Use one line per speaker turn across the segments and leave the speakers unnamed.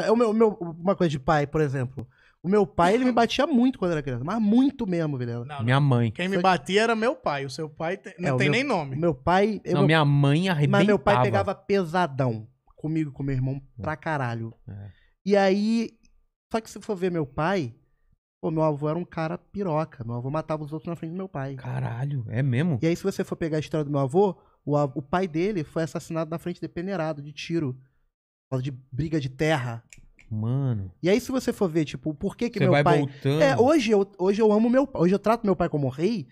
É o meu, meu, uma coisa de pai, por exemplo. O meu pai, ele me batia muito quando era criança, mas muito mesmo, Vilela. Não,
não. Minha mãe. Quem me batia era meu pai. O seu pai te... não é, tem meu, nem nome.
Meu pai. Eu, não, meu... minha mãe arrebentava. Mas meu pai pegava pesadão comigo, com meu irmão, pra é. caralho. É. E aí. Só que se for ver meu pai, Pô, meu avô era um cara piroca. Meu avô matava os outros na frente do meu pai. Caralho, é mesmo? E aí, se você for pegar a história do meu avô, o, avô, o pai dele foi assassinado na frente de peneirado, de tiro causa de briga de terra. Mano. E aí, se você for ver, tipo, por que que meu vai pai. voltando. É, hoje eu, hoje eu amo meu pai. Hoje eu trato meu pai como rei.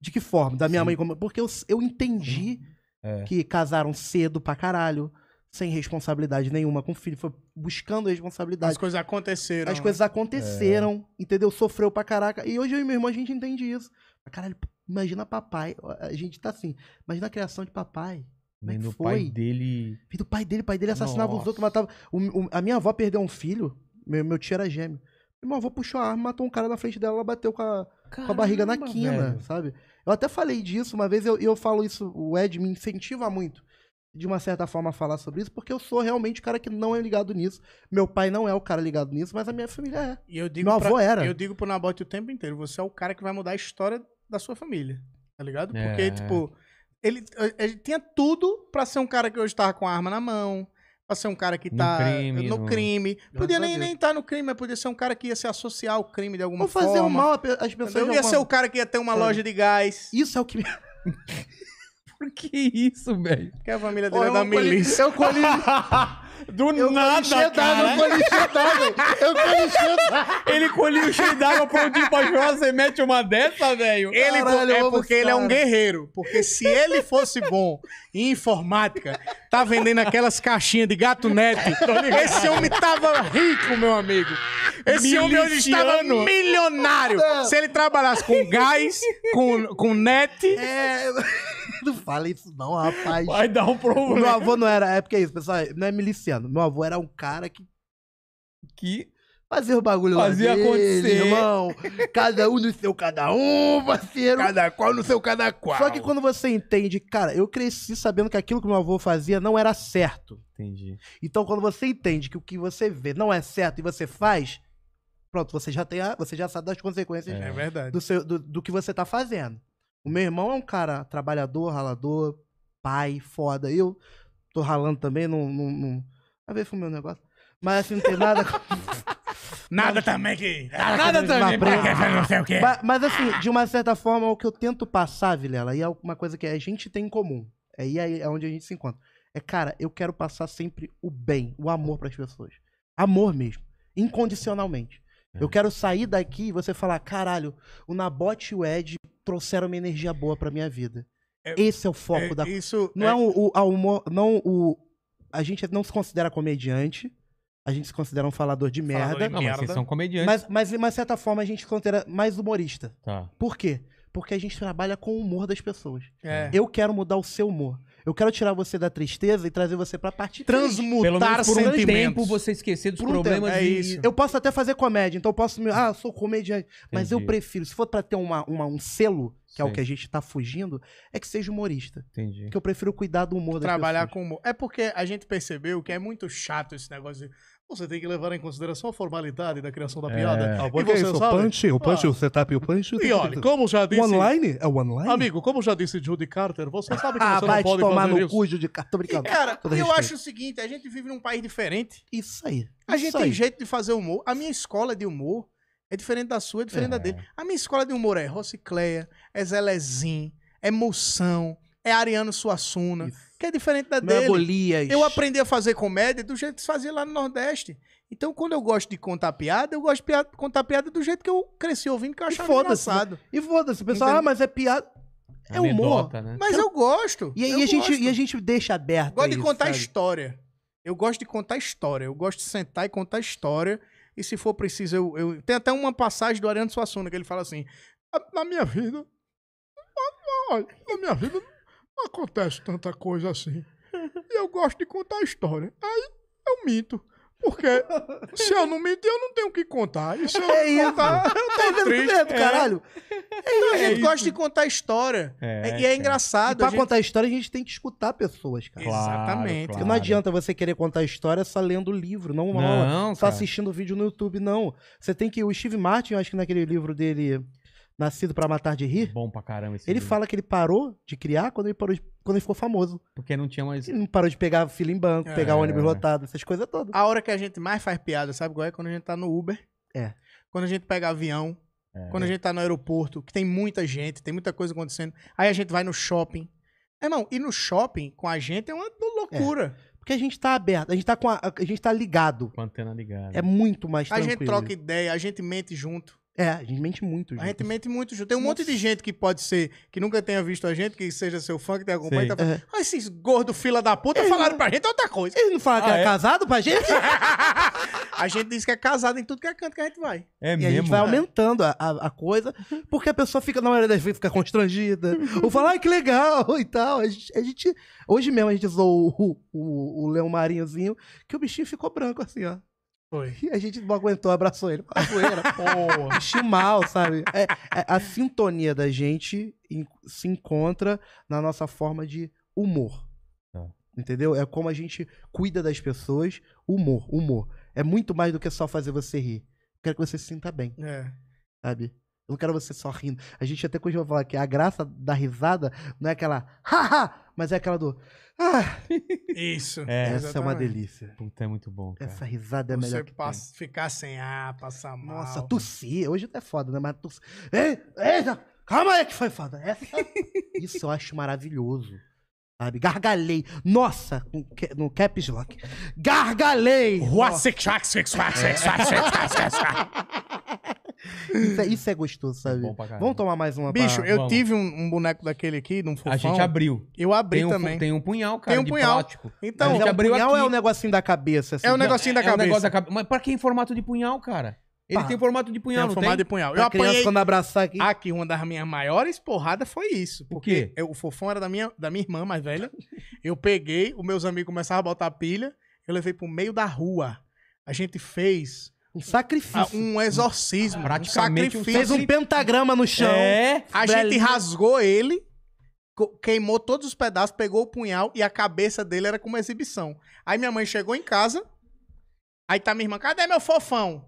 De que forma? Da minha Sim. mãe como. Porque eu, eu entendi É. que casaram cedo pra caralho, sem responsabilidade nenhuma com o filho. Foi buscando As coisas
aconteceram.
As né? coisas aconteceram, entendeu? Sofreu pra caraca. E hoje eu e meu irmão a gente entende isso. Caralho, imagina papai. A gente tá assim. Imagina a criação de papai. Nem do é foi? pai dele. Do pai dele, pai dele assassinava Nossa. os outros, matava. O, o, a minha avó perdeu um filho, meu, meu tio era gêmeo. E minha avó puxou a arma, matou um cara na frente dela, ela bateu com a, Caramba, com a barriga na quina, velho. sabe? Eu até falei disso uma vez, eu, eu falo isso, o Ed me incentiva muito, de uma certa forma, a falar sobre isso, porque eu sou realmente o cara que não é ligado nisso. Meu pai não é o cara ligado nisso, mas a minha família é. E eu digo Meu avô era. Eu digo
pro Nabote o tempo inteiro, você é o cara que vai mudar a história da sua família, tá ligado? Porque, é. tipo ele, ele tinha tudo para ser um cara que hoje tava com a arma na mão, pra ser um cara que tá no crime. No crime. Podia nem estar nem tá no crime, mas podia ser um cara que ia se associar ao crime de alguma forma. Ou fazer o mal às pessoas. Eu ia alguma... ser o cara que ia ter uma loja de gás. Isso é o que me. Por que isso, velho? Porque a família dele é, é, da milícia É o colisão. Do eu nada, cara. Eu colhi cheio d'água. Eu colhi cheio d'água. Ele colhi o cheio d'água prontinho pra jogar, você mete uma dessa, velho? Ele Caralho, é porque ele é um guerreiro. Porque se ele fosse bom em informática, tá vendendo aquelas caixinhas de gato net. Esse homem tava rico, meu amigo. Esse Miliciano. homem hoje estava milionário. Se ele trabalhasse com gás, com,
com net... É... Não fala isso não, rapaz. Vai dar um problema. meu avô não era... É porque é isso, pessoal. Não é miliciano acontecendo. Meu avô era um cara que. que fazia o bagulho fazia lá Fazia acontecer. irmão. Cada um no seu cada um, parceiro. Cada qual no seu cada qual. Só que quando você entende, cara, eu cresci sabendo que aquilo que meu avô fazia não era certo. Entendi. Então quando você entende que o que você vê não é certo e você faz, pronto, você já tem a, você já sabe das consequências é. é do, seu, do, do que você tá fazendo. O meu irmão é um cara trabalhador, ralador, pai, foda. Eu tô ralando também, não, não, não a ver com um meu negócio. Mas assim, não tem nada. nada também que. Nada, nada que também. Que não sei o quê. Mas, mas, assim, de uma certa forma, o que eu tento passar, Vilela, e é uma coisa que a gente tem em comum. É aí é onde a gente se encontra. É, cara, eu quero passar sempre o bem, o amor para as pessoas. Amor mesmo. Incondicionalmente. Eu é. quero sair daqui e você falar: caralho, o Nabote e o Ed trouxeram uma energia boa pra minha vida. É, Esse é o foco é, da isso Não é, é o, o, a humor, não o, a gente não se considera comediante. A gente se considera um falador de falador merda. De não, merda. Mas vocês são comediantes. Mas, mas, de uma certa forma, a gente se considera mais humorista. Tá. Por quê? Porque a gente trabalha com o humor das pessoas. É. Eu quero mudar o seu humor. Eu quero tirar você da tristeza e trazer você pra parte Transmutar Pelo menos por um tempo você esquecer dos um problemas. Tempo. É e... isso. Eu posso até fazer comédia, então eu posso me... Ah, sou comediante. Entendi. Mas eu prefiro, se for pra ter uma, uma um selo, que Sim. é o que a gente tá fugindo, é que seja humorista. Entendi. Porque eu prefiro cuidar do humor Trabalhar pessoas. com humor. É porque
a gente percebeu que é muito chato esse negócio de você tem que levar em consideração a formalidade da criação da é. piada. Ah, e você é isso, sabe? O punch, o punch,
ah. o setup e o punch. E olha, como já disse. Online? É o online?
Amigo, como já disse Judy Carter, você sabe que ah, você vai não pode tomar no cu, Judy Carter. Tô brincando. E, cara, eu respeito. acho o seguinte: a gente vive num país diferente. Isso
aí. a gente tem jeito
de fazer humor. A minha escola é de humor é diferente da sua, é diferente é. da dele. A minha escola de humor é Rocicleia, é Zelezin, é Moção, é Ariano Suassuna, Isso. que é diferente da dele. Abolias. Eu aprendi a fazer comédia do jeito que se fazia lá no Nordeste. Então, quando eu gosto de contar piada, eu gosto de piada, contar piada do jeito que eu cresci ouvindo, que eu achava e foda engraçado. E foda-se, pessoal, ah, mas é piada.
É, é humor. Né? Mas então, eu
gosto. E, eu e, a gente, e a gente deixa aberto. Eu gosto isso, de contar sabe? história. Eu gosto de contar história. Eu gosto de sentar e contar história e se for preciso, eu, eu... Tem até uma passagem do Ariano Suassuna que ele fala assim: Na minha vida. Na minha vida não acontece tanta coisa assim. E eu gosto de contar história. Aí eu minto. Porque se eu não mentir, eu não tenho o que
contar. E se eu é isso. contar, eu tô tá, tá triste. Mesmo, é. caralho. É então a gente gosta de contar história. É, é, e é engraçado. E pra contar história, a gente tem que escutar pessoas, cara.
Claro, Exatamente. Porque claro. não
adianta você querer contar história só lendo livro, não uma não, só cara. assistindo vídeo no YouTube, não. Você tem que... O Steve Martin, eu acho que naquele livro dele... Nascido para Matar de Rir. Bom pra caramba esse Ele livro. fala que ele parou de criar quando ele parou de, quando ele ficou famoso. Porque não tinha mais. Ele não parou de pegar filho em banco, é. pegar ônibus lotado, essas coisas todas. A hora que a gente mais faz piada, sabe qual é? Quando a gente tá no Uber. É.
Quando a gente pega avião. É. Quando a gente tá no aeroporto, que tem muita gente, tem muita coisa acontecendo. Aí a gente vai no shopping. É Irmão, ir no shopping com a gente é uma loucura.
É. Porque a gente tá aberto, a gente tá, com a, a gente tá ligado. Com a antena ligada. É muito mais tranquilo. A gente troca
ideia, a gente mente junto.
É, a gente mente muito junto. A gente
mente muito junto. Tem um Nossa. monte de gente
que pode ser,
que nunca tenha visto a gente, que seja seu fã, que tenha acompanhado, tá falando, é. ah, esses gordos fila da puta Eles falaram não... pra gente outra coisa. Eles não falaram ah, que é era é? casado pra gente? a gente diz que é casado em tudo que é canto que a gente vai. É
e mesmo? a gente vai é. aumentando a, a, a, coisa, porque a pessoa fica, na maioria das vezes, fica constrangida. ou fala, ai, que legal, e tal. A gente, a gente hoje mesmo a gente usou o, o, o Leão Marinhozinho, que o bichinho ficou branco assim, ó. Foi. E a gente não aguentou, abraçou ele. A zoeira, pô. Enchi mal, sabe? É, é, a sintonia da gente in, se encontra na nossa forma de humor. É. Entendeu? É como a gente cuida das pessoas. Humor, humor. É muito mais do que só fazer você rir. Eu quero que você se sinta bem. É. Sabe? Eu não quero você só rindo. A gente até costuma falar que a graça da risada não é aquela, haha, mas é aquela do. Ah,
Isso. É, essa é uma delícia.
Puta, é muito bom, cara. Essa risada é Você melhor que ficar sem ar, passar mal. Nossa, tossir. Hoje tá foda, né? Mas tossir. Ei, eita, calma aí que foi foda. Essa... Isso eu acho maravilhoso. Sabe? Gargalei. Nossa, no caps lock. Gargalei. Nossa. Isso é, isso é gostoso, é sabe? Vamos tomar mais uma Bicho, pra... eu Vamos. tive
um, um boneco daquele aqui, num fofão. A gente abriu. Eu abri tem um, também. Tem um punhal, cara, Tem um punhal. plástico. Então, A gente é um abriu punhal aqui. é o
negocinho da cabeça, assim. É o negocinho da é um cabeça. negócio da
cabeça. Mas pra que é em formato de punhal, cara? Ele tem formato de punhal, Tem não tem? formato de punhal. Eu A criança apanhei... quando abraçar aqui. Aqui, uma das minhas maiores porradas foi isso. porque Eu- o fofão era da minha, da minha irmã mais velha. Eu peguei, os meus amigos começaram a botar pilha. Eu levei pro meio da rua. A gente fez um sacrifício. Ah, um exorcismo. Praticamente um sacrifício. Fez um pentagrama no chão. É. A gente rasgou ele, queimou todos os pedaços, pegou o punhal e a cabeça dele era como exibição. Aí minha mãe chegou em casa. Aí tá minha irmã, cadê meu fofão?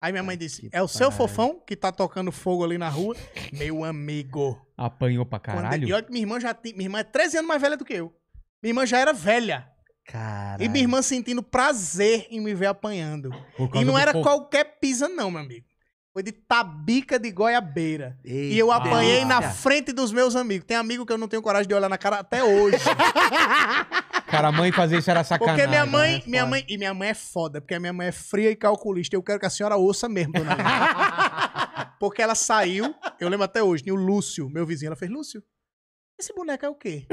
Aí minha mãe disse: É o seu fofão que tá tocando fogo ali na rua? Meu amigo. Apanhou pra caralho. Quando... E olha que minha irmã já tem. Minha irmã é 13 anos mais velha do que eu. Minha irmã já era velha.
Caralho. E minha
irmã sentindo prazer em me ver apanhando. E não era por... qualquer pisa, não, meu amigo. Foi de tabica de goiabeira.
e eu apanhei na frente
dos meus amigos. Tem amigo que eu não tenho coragem de olhar na cara até hoje. cara, a mãe fazer isso era sacanagem. Porque minha mãe, né? minha mãe, e minha mãe é foda, porque a minha mãe é fria e calculista. Eu quero que a senhora ouça mesmo, dona Porque ela saiu, eu lembro até hoje, o Lúcio, meu vizinho, ela fez: Lúcio, esse boneco é o quê?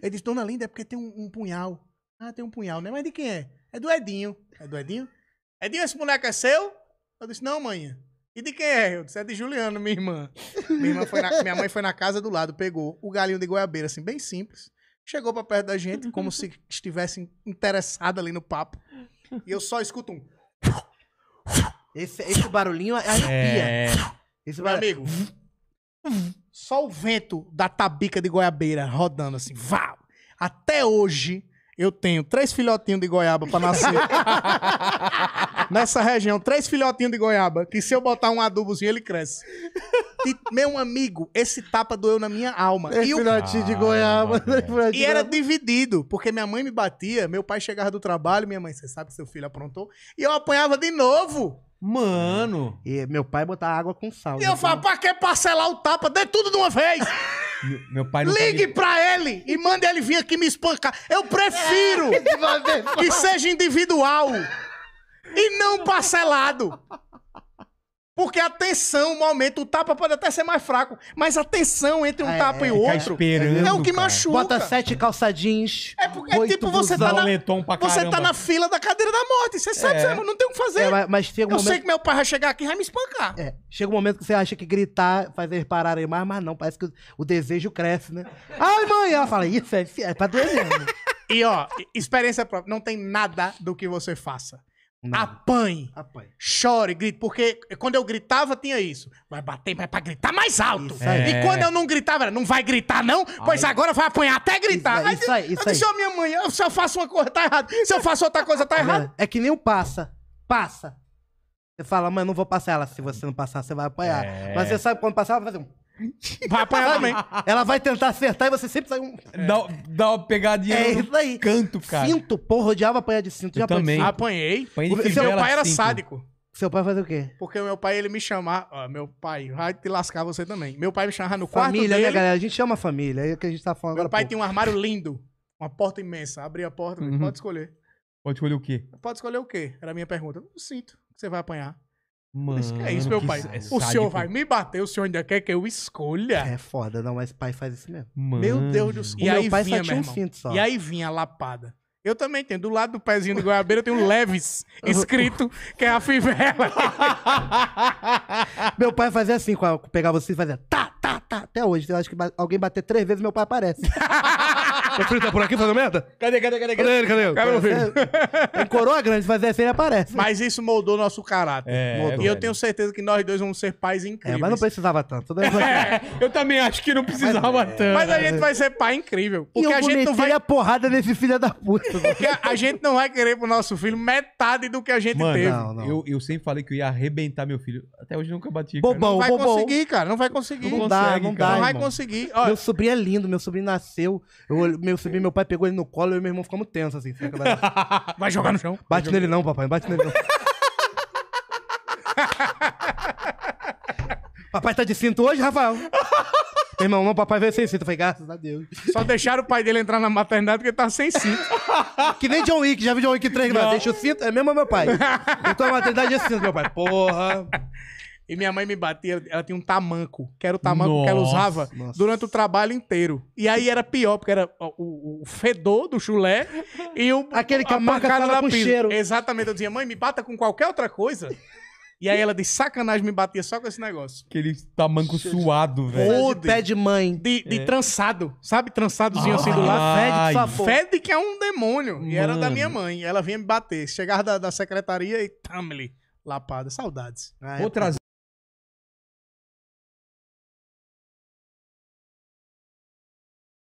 Ele disse: Dona Linda, é porque tem um, um punhal. Ah, tem um punhal, né? Mas de quem é? É do Edinho. É do Edinho? Edinho, esse boneco é seu? Eu disse, não, mãe. E de quem é? Eu disse, é de Juliano, minha irmã.
Minha, irmã foi na, minha
mãe foi na casa do lado, pegou o galinho de goiabeira, assim, bem simples. Chegou pra perto da gente, como se estivesse interessada ali no papo. E eu só escuto um... Esse,
esse barulhinho arrepia. É... Esse Meu amigo,
só o vento da tabica de goiabeira rodando assim, vá! Até hoje, eu tenho três filhotinhos de goiaba para nascer. Nessa região, três filhotinhos de goiaba, que se eu botar um adubozinho, ele cresce. E, meu amigo, esse tapa doeu na minha alma. Três filhotinhos de goiaba. e era dividido, porque minha mãe me batia, meu pai chegava do trabalho, minha mãe, você sabe que seu filho aprontou?
E eu apanhava de novo. Mano. E meu pai botava água com sal. E né, eu falava,
pra que parcelar o tapa? Dê tudo de uma vez!
Meu pai não Ligue tá...
pra ele e mande ele vir aqui me espancar. Eu prefiro é. que seja individual e não parcelado. Porque a tensão, o momento, o tapa pode até ser mais fraco, mas a tensão entre um é, tapa é, e o outro é o que cara. machuca. Bota
sete calçadinhos. É, porque, é tipo você tá, na, você tá na
fila da cadeira da morte. Você sabe, é.
não tem o que fazer. É, mas chega um Eu momento... sei que meu pai vai chegar aqui e vai me espancar. É. Chega um momento que você acha que gritar faz eles pararem mais, mas não. Parece que o desejo cresce, né? Ai, mãe! Ela fala, isso é, é pra doer e ó, experiência
própria. Não tem nada do que você faça Apanhe. Apanhe. Chore, grite. Porque quando eu gritava, tinha isso. Vai bater, mas é pra gritar mais alto.
E quando eu
não gritava, era, não vai
gritar, não? Ah, pois agora
vai apanhar até gritar. Isso, aí, isso aí, aí, isso aí. minha
mãe, se eu faço uma coisa, tá errado. Se eu faço outra coisa, tá é, errado. É que nem o passa. Passa. Você fala, mãe, não vou passar ela. Se você não passar, você vai apanhar. É. Mas você sabe quando passar, ela vai fazer um. Vai apanhar também. Ela vai tentar acertar e você sempre sai um. É. Dá, dá uma pegadinha. É isso aí. Canto, cara. Cinto, porra, odiava apanhar de cinto. Eu já também. Apanhei. apanhei. seu é pai era cinto. sádico. Seu pai fazia o quê? Porque
meu pai, ele me chamava. Ó, meu pai, vai te lascar você também. Meu pai me chamava no quarto. Família, né, dele. né, galera? A
gente chama família. É o que a gente tá falando meu agora. pai tem um armário lindo.
Uma porta imensa. Abri a porta, uhum. pode escolher.
Pode escolher o quê?
Pode escolher o quê? Era a minha pergunta. Um cinto que você vai apanhar. Mano, é isso, meu pai. O senhor vai me bater, o senhor ainda quer que eu escolha. É foda, não, mas pai faz isso mesmo.
Mano. Meu Deus do céu. E aí meu pai vinha, só tinha um cinto só. E aí
vinha a lapada. Eu também tenho. Do lado do pezinho do goiabeira eu tenho Leves escrito, que é a fivela.
meu pai fazia assim, pegava você e fazia tá, tá, tá. Até hoje, eu acho que alguém bater três vezes, meu pai aparece. O filho tá por aqui fazendo merda? Cadê, cadê, cadê? Cadê ele, cadê ele? Cadê meu filho? Tem é, é coroa grande, mas essa ele aparece. Mas isso moldou nosso caráter. É, moldou. E eu tenho
certeza que nós dois vamos ser pais incríveis. É,
mas não precisava tanto. É,
eu também acho que não precisava mas, é. tanto. Mas a gente vai ser pai incrível. Porque a gente não vai. a
porrada nesse filho da puta. Porque a,
gente não vai querer pro nosso filho metade do que a gente Mano, teve. Não, não. Eu, eu sempre falei que eu ia arrebentar meu
filho. Até hoje nunca bati. Bobão, cara. Não vai bobão. conseguir, cara. Não vai conseguir. Não, não consegue, dá, não cara. dá. Não vai irmão. conseguir. Olha. Meu sobrinho é lindo. Meu sobrinho nasceu. Eu, meio subi, meu pai pegou ele no colo e meu irmão ficamos tenso, assim. Vai jogar no chão. Bate nele não, papai, bate nele não. papai tá de cinto hoje, Rafael? meu irmão, não, papai veio sem cinto. falei, graças a Deus. Só deixaram o pai dele entrar na maternidade porque tá sem cinto. Que nem John Wick, já vi John Wick 3, não. Deixa o cinto, é mesmo meu pai. Então a maternidade é cinto, meu pai. Porra.
E minha mãe me batia, ela tinha um tamanco, que era o tamanco nossa, que ela usava nossa. durante o trabalho inteiro. E aí era pior, porque era o, o fedor do chulé e o. Aquele que a, a marca com cheiro. Exatamente. Eu dizia, mãe, me bata com qualquer outra coisa. E aí ela de sacanagem me batia só com esse negócio. Aquele tamanco suado, velho. De pé de mãe. De, de é. trançado. Sabe, trançadozinho ah, assim do lado. Fede, por favor. Fede que é um demônio. Mano. E era da minha mãe. Ela vinha me bater. Chegava da, da secretaria e tamle. Lapada. Saudades. Vou trazer.